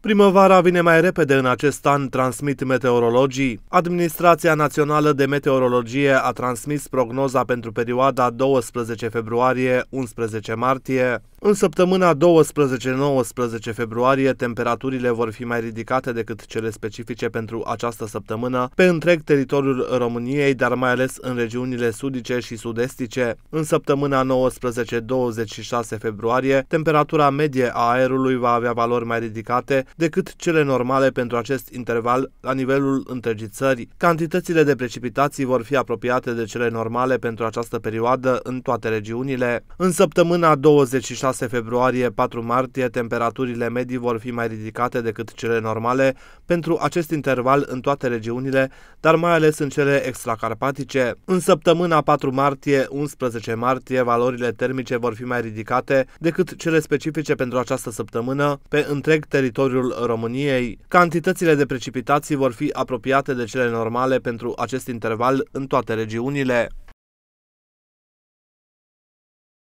Primăvara vine mai repede în acest an, transmit meteorologii. Administrația Națională de Meteorologie a transmis prognoza pentru perioada 12 februarie-11 martie. În săptămâna 12-19 februarie, temperaturile vor fi mai ridicate decât cele specifice pentru această săptămână pe întreg teritoriul României, dar mai ales în regiunile sudice și sudestice. În săptămâna 19-26 februarie, temperatura medie a aerului va avea valori mai ridicate decât cele normale pentru acest interval la nivelul întregii țări. Cantitățile de precipitații vor fi apropiate de cele normale pentru această perioadă în toate regiunile. În săptămâna 26 6 februarie-4 martie, temperaturile medii vor fi mai ridicate decât cele normale pentru acest interval în toate regiunile, dar mai ales în cele extracarpatice. În săptămâna 4 martie-11 martie, valorile termice vor fi mai ridicate decât cele specifice pentru această săptămână pe întreg teritoriul României. Cantitățile de precipitații vor fi apropiate de cele normale pentru acest interval în toate regiunile.